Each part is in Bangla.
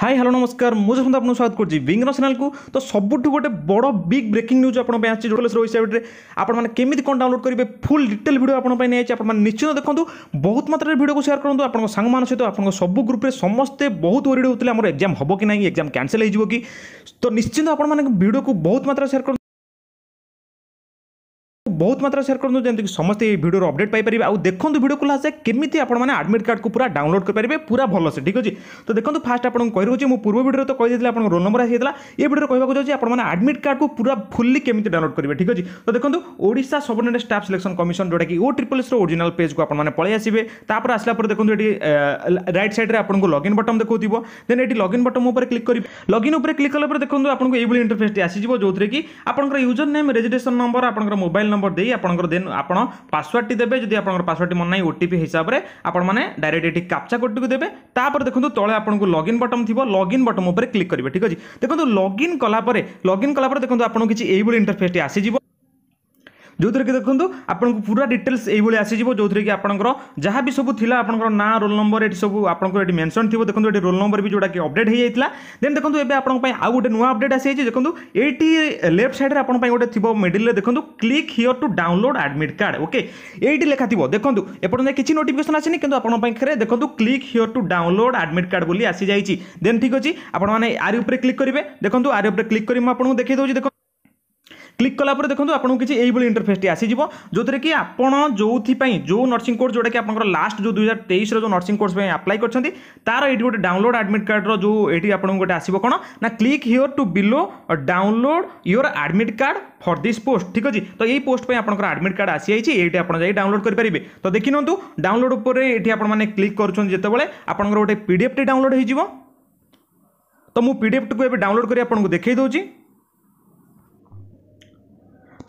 হাই ହ୍ୟାଲୋ ନମସ୍କାର ମୁଁ ଯଶନ୍ତ ଆପଣଙ୍କୁ ସ୍ୱାଗତ କରୁଛି ବିଙ୍ଗ ନ୍ୟାସନାଲ୍କୁ ତ ସବୁଠୁ ଗୋଟେ ବଡ଼ ବିଗ୍ ବ୍ରେକିଂ ନ୍ୟୁଜ୍ ଆପଣଙ୍କ ପାଇଁ ଆସିଛି ଯୋଡ଼ଲେସ୍ ୱେବସାଇଟ୍ରେ ଆପଣମାନେ କେମିତି କ'ଣ ଡାଉନଲୋଡ଼ କରିବେ ଫୁଲ୍ ଡିଟେଲ୍ ଭିଡ଼ିଓ ଆପଣଙ୍କ ପାଇଁ ନେଇଆଛି ଆପଣମାନେ ନିଶ୍ଚିତ ଦେଖନ୍ତୁ ବହୁତ ମାତ୍ରାରେ ଭିଡ଼ିଓକୁ ସେୟାର କରନ୍ତୁ ଆପଣଙ୍କ ସାଙ୍ଗମାନଙ୍କ ସହିତ ଆପଣଙ୍କ ସବୁ ଗ୍ରୁପ୍ରେ ସମସ୍ତେ ବହୁତ ୱରିଡ଼ ହେଉଥିଲେ ଆମର ଏକ୍ଜାମ୍ ହେବ କି ନାହିଁ ଏକ୍ଜାମ୍ କ୍ୟାନସଲ୍ ହୋଇଯିବ କି ତ ନିଶ୍ଚିନ୍ତ ଆପଣମାନେ ଭିଡ଼ିଓକୁ ବହୁତ ମାତ୍ରାରେ ସେୟାର କରନ୍ତୁ বহুত মাত্রা শেয়ার কৰন যেতিকে সমষ্টি এই ভিডিওৰ আপডেট পাই পৰিব আৰু দেখোন্ত ভিডিও কোলাসে কিমিতি আপোন মানে admitt card কো पुरा ডাউনলোড কৰি পৰিবে पुरा ভালকৈ ঠিক আছে তো দেখোন্ত ফাস্ট আপোনক কৈ ৰোছি মই পূৰ্ব ভিডিওতে কৈ দিছিল আপোনক ৰোল নম্বৰ আহিছিল এই ভিডিওতে কৈবা কো যে আপোন মানে admitt card কো पुरा ফুলি কিমিতি ডাউনলোড কৰিব ঠিক আছে তো দেখোন্ত Odisha subordinate staff selection commission জোৰ কি ও ट्रिपल এছ ৰ অৰিজিনাল পেজ কো আপোন মানে পঢ়ি আছে বে তাৰ পৰা আহিলা পৰা দেখোন্ত এটি ৰাইট সাইডৰে আপোনক লগইন বাটন দেখুৱাব দেন এটি লগইন বাটন ওপৰ ক্লিক কৰি লগইন ওপৰ ক্লিক কৰা পৰা দেখোন্ত আপোনক এই বিল ইনটৰফেস এতি আহিজিবো যোতৰে কি আপোনকৰ ইউজার নেম ৰেজিষ্ট্ৰেচন নম্বৰ আপোনকৰ মোবাইল নম্বৰ নম্বর দিয়ে আপনার দেন আপনার পাসওয়ার্ডটি দেবে যদি আপনার পাসওয়ার্ডটি মনে নাই ওটিপি হিসাবে আপনার মানে ডাইরেক্ট এটি ক্যাপচা কোডটি দেবে তাপরে দেখুন তলে আপনার লগ ইন বটন থাকবে লগ ইন বটন উপরে ক্লিক করবে ঠিক আছে দেখুন লগ ইন কলাপরে লগ ইন কলাপরে দেখুন আপনার কিছু এইভাবে ইন্টরফেসটি আসিযোগ ଯେଉଁଥିରେ କି ଦେଖନ୍ତୁ ଆପଣଙ୍କୁ ପୁରା ଡିଟେଲ୍ସ ଏଇଭଳି ଆସିଯିବ ଯେଉଁଥିରେ କି ଆପଣଙ୍କର ଯାହା ବି ସବୁ ଥିଲା ଆପଣଙ୍କର ନାଁ ରୋଲ୍ ନମ୍ବର ଏଠି ସବୁ ଆପଣଙ୍କର ଏଠି ମେନ୍ସନ୍ ଥିବ ଦେଖନ୍ତୁ ଏଠି ରୋଲ୍ ନମ୍ବର ବି ଯେଉଁଟାକି ଅପଡେଟ୍ ହେଇଯାଇଥିଲା ଦେନ୍ ଦେଖନ୍ତୁ ଏବେ ଆପଣଙ୍କ ପାଇଁ ଆଉ ଗୋଟେ ନୂଆ ଅପଡେଟ୍ ଆସିଯାଇଛି ଦେଖନ୍ତୁ ଏଇଠି ଲେଫ୍ଟ ସାଇଡ଼୍ରେ ଆପଣଙ୍କ ପାଇଁ ଗୋଟେ ଥିବ ମିଡିଲ୍ରେ ଦେଖନ୍ତୁ click here to download admit card okay ଏଇଠି ଲେଖା ଥିବ ଦେଖନ୍ତୁ ଏପର୍ଯ୍ୟନ୍ତ କିଛି ନୋଟିଫିକେସନ୍ ଆସିନି କିନ୍ତୁ ଆପଣଙ୍କ ପାଖରେ ଦେଖନ୍ତୁ click here to download admit card ବୋଲି ଆସିଯାଇଛି ଦେନ୍ ଠିକ୍ ଅଛି ଆପଣମାନେ ଆରି ଉପରେ କ୍ଲିକ୍ କରିବେ ଦେଖନ୍ତୁ ଆରି ଉପରେ କ୍ଲିକ୍ କରି ମୁଁ ଆପଣଙ୍କୁ ଦେଖାଇ ଦେଉଛି ଦେଖନ୍ତୁ ক্লিক কলাপরে দেখুন আপনার কিছু এইভাবে ইন্টরফেসটি আসিযোগ যেতে কি আপনার যেপাই যে নর্সিং কোর্স যেটা কি আপনার লাস্ট যে দুই হাজার তেইশর যে নর্সিং কোর্স আপ্লাই করছেন তার এটি গোটে ডাউনলোড আডমিট কার্ডর যে এটি আপনার গোটে আসব কোণ না click here to below download your admit card for this post ঠিক আছে তো এই পোস্ট আপনার আডমিট কার্ড আসিযাই এইটি আপনার যাই ডাউনলোড করে তো দেখি নিউ ডাউনলোড উপরে এটি আপনার ক্লিক করছেন যেতবে আপনার গোটে পিডিএফটি ডাউনলোড হয়ে যাব তো মু পিডিএফটি এবার ডাউনলোড করে আপনার দেখাই দেছি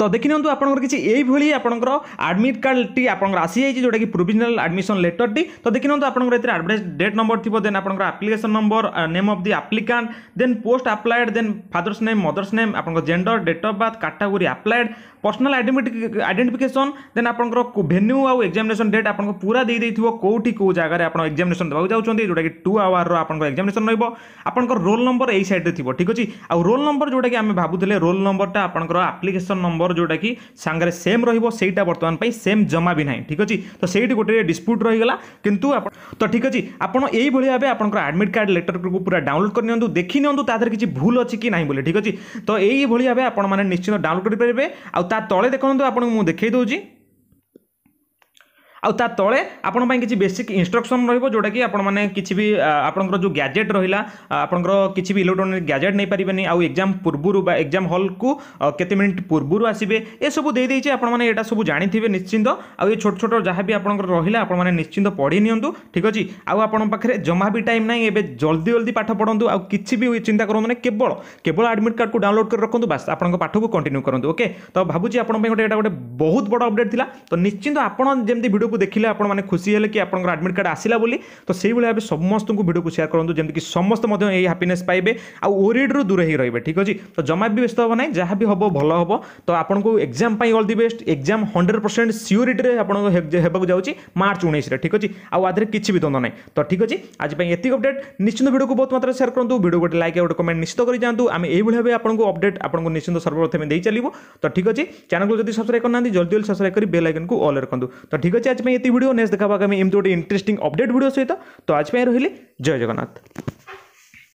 তো ଦେଖିନିଅନ୍ତୁ ଆପଣଙ୍କର କିଛି ଏଇଭଳି ଆପଣଙ୍କର ଆଡ଼ମିଟ୍ କାର୍ଡ଼ଟି ଆପଣଙ୍କର ଆସିଯାଇଛି ଯେଉଁଟାକି ପ୍ରୋଭିଜନାଲ୍ ଆଡ଼ମିସନ୍ ଲେଟର୍ଟି ତ ଦେଖିନିଅନ୍ତୁ ଆପଣଙ୍କର ଏଥିରେ ଆଡ଼ଭାଇସ୍ ଡେଟ୍ ନମ୍ବର ଥିବ ଦେନ୍ ଆପଣଙ୍କର application number name of the applicant then post applied then father's name mother's name ଆପଣଙ୍କ gender date of birth category applied personal identification then ଆପଣଙ୍କର ଭେନ୍ୟୁ ଆଉ ଏକ୍ଜାମିନେସନ୍ ଡେଟ୍ ଆପଣଙ୍କୁ ପୁରା ଦେଇଦେଇଥିବ କେଉଁଠି କେଉଁ ଜାଗାରେ ଆପଣ ଏକ୍ଜାମିନେସନ୍ ଦେବାକୁ ଯାଉଛନ୍ତି ଯେଉଁଟାକି ଟୁ ଆୱାର୍ର ଆପଣଙ୍କ ଏକ୍ଜାମିନେସନ୍ ରହିବ ଆପଣଙ୍କର ରୋଲ୍ ନମ୍ବର ଏଇ ସାଇଡ଼୍ରେ ଥିବ ଠିକ୍ ଅଛି ଆଉ ରୋଲ୍ ନମ୍ବର ଯେଉଁଟାକି ଆମେ ଭାବୁଥିଲେ ରୋଲ୍ ନମ୍ବରଟା ଆପଣଙ୍କର ଆପ୍ଲିକେସନ୍ ନମ୍ବର ଆମର ଯେଉଁଟାକି ସାଙ୍ଗରେ ସେମ୍ ରହିବ ସେଇଟା ବର୍ତ୍ତମାନ ପାଇଁ ସେମ୍ ଜମା ବି ନାହିଁ ଠିକ୍ ଅଛି ତ ସେଇଠି ଗୋଟେ ଡିସ୍ପ୍ୟୁଟ୍ ରହିଗଲା କିନ୍ତୁ ଆପଣ ତ ଠିକ୍ ଅଛି ଆପଣ ଏଇଭଳି ଭାବେ ଆପଣଙ୍କର ଆଡ଼ମିଟ୍ କାର୍ଡ଼ ଲେଟର୍କୁ ପୁରା ଡାଉନଲୋଡ଼ କରିନିଅନ୍ତୁ ଦେଖିନିଅନ୍ତୁ ତା ଦେହରେ କିଛି ଭୁଲ ଅଛି କି ନାହିଁ ବୋଲି ଠିକ୍ ଅଛି ତ ଏଇଭଳି ଭାବେ ଆପଣମାନେ ନିଶ୍ଚିନ୍ତ ଡାଉନଲୋଡ଼ କରିପାରିବେ ଆଉ ତା ତଳେ ଦେଖନ୍ତୁ ଆପଣଙ୍କୁ ମୁଁ ଦେଖାଇ ଦେଉଛି ଆଉ ତା ତଳେ ଆପଣଙ୍କ ପାଇଁ କିଛି ବେସିକ୍ ଇନଷ୍ଟ୍ରକ୍ସନ୍ ରହିବ ଯେଉଁଟାକି ଆପଣମାନେ କିଛି ବି ଆପଣଙ୍କର ଯେଉଁ ଗ୍ୟାଜେଟ୍ ରହିଲା ଆପଣଙ୍କର କିଛି ବି ଇଲେକ୍ଟ୍ରୋନିକ୍ ଗ୍ୟାଜେଟ୍ ନେଇପାରିବେନି ଆଉ ଏକ୍ଜାମ୍ ପୂର୍ବରୁ ବା ଏକ୍ଜାମ୍ ହଲ୍କୁ କେତେ ମିନିଟ୍ ପୂର୍ବରୁ ଆସିବେ ଏସବୁ ଦେଇଦେଇଛି ଆପଣମାନେ ଏଇଟା ସବୁ ଜାଣିଥିବେ ନିଶ୍ଚିନ୍ତ ଆଉ ଏ ଛୋଟ ଛୋଟ ଯାହା ବି ଆପଣଙ୍କର ରହିଲା ଆପଣମାନେ ନିଶ୍ଚିନ୍ତ ପଢ଼ି ନିଅନ୍ତୁ ଠିକ୍ ଅଛି ଆଉ ଆପଣଙ୍କ ପାଖରେ ଜମା ବି ଟାଇମ୍ ନାହିଁ ଏବେ ଜଲ୍ଦି ଜଲ୍ଦି ପାଠ ପଢ଼ନ୍ତୁ ଆଉ କିଛି ବି ଚିନ୍ତା କରନ୍ତୁନି କେବଳ କେବଳ ଆଡ଼ମିଟ୍ କାର୍ଡ଼କୁ ଡାଉନଲୋଡ଼ କରି ରଖନ୍ତୁ ବାସ୍ ଆପଣଙ୍କ ପାଠକୁ କଣ୍ଟିନ୍ୟୁ କରନ୍ତୁ ଓକେ ତ ଭାବୁଛି ଆପଣଙ୍କ ପାଇଁ ଗୋଟେ ଏଇଟା ଗୋଟେ ବହୁତ ବଡ଼ ଅପଡ଼େଟ୍ ଥିଲା ତ ନିଶ୍ଚିନ୍ତ ଆପଣ ଯେମିତି ଭିଡ଼ିଓ ଭିଡ଼ିଓକୁ ଦେଖିଲେ ଆପଣମାନେ ଖୁସି ହେଲେ କି ଆପଣଙ୍କର ଆଡ଼ମିଟ୍ କାର୍ଡ଼ ଆସିଲା ବୋଲି ତ ସେଇଭଳି ଭାବେ ସମସ୍ତଙ୍କୁ ଭିଡ଼ିଓକୁ ସେୟାର କରନ୍ତୁ ଯେମିତିକି ସମସ୍ତେ ମଧ୍ୟ ଏହି ହାପିନେସ୍ ପାଇବେ ଆଉ ଓରିଡ଼ରୁ ଦୂର ହେଇ ରହିବେ ଠିକ୍ ଅଛି ତ ଜମା ବି ବ୍ୟସ୍ତ ହେବ ନାହିଁ ଯାହା ବି ହେବ ଭଲ ହେବ ତ ଆପଣଙ୍କୁ ଏକ୍ଜାମ୍ ପାଇଁ all the best exam hundred percent ସିଓରିଟିରେ ଆପଣଙ୍କ ହେବାକୁ ଯାଉଛି ମାର୍ଚ୍ଚ ଉଣେଇଶରେ ଠିକ୍ ଅଛି ଆଉ ଆଧିରେ କିଛି ବି ଦ୍ୱନ୍ଦ୍ୱ ନାହିଁ ତ ଠିକ୍ ଅଛି ଆଜି ପାଇଁ ଏତିକି ଅପଡ଼େଟ୍ ନିଶ୍ଚିନ୍ତ ଭିଡ଼ିଓକୁ ବହୁତ ମାତ୍ରାରେ ସେୟାର କରନ୍ତୁ ଭିଡ଼ିଓ ଗୋଟେ ଲାଇକ୍ ଆଉ ଗୋଟେ କମେଣ୍ଟ ନିଶ୍ଚିତ କରିଯାଆନ୍ତୁ ଆମେ ଏଇଭଳି ଭାବେ ଆପଣଙ୍କୁ ଅପଡ଼େଟ୍ ଆପଣଙ୍କୁ ନିଶ୍ଚିନ୍ତ ସର୍ବପ୍ରଥମେ ଦେଇ ଚାଲିବୁ ତ ଠିକ୍ ଅଛି ଚ୍ୟାନେଲକୁ ଯଦି ସବସ୍କ୍ରାଇବ୍ କରିନାହାନ୍ତି ଜଲ୍ଦି ଜଲ୍ଦି ସବସ୍କ୍ରାଇବ୍ କରି ବେଲ୍ ଆଇକନ୍କୁ ଅଲ୍ ରଖନ୍ତୁ ତ ଠିକ୍ ଅଛି ଆଜି আজ এত ভিডিও নেক্সট দেখা আমি এমতি গোটে ইন্টরেস্টিং অপডেট ভিডিও সহ তো আজ রহলি জয় জগন্নাথ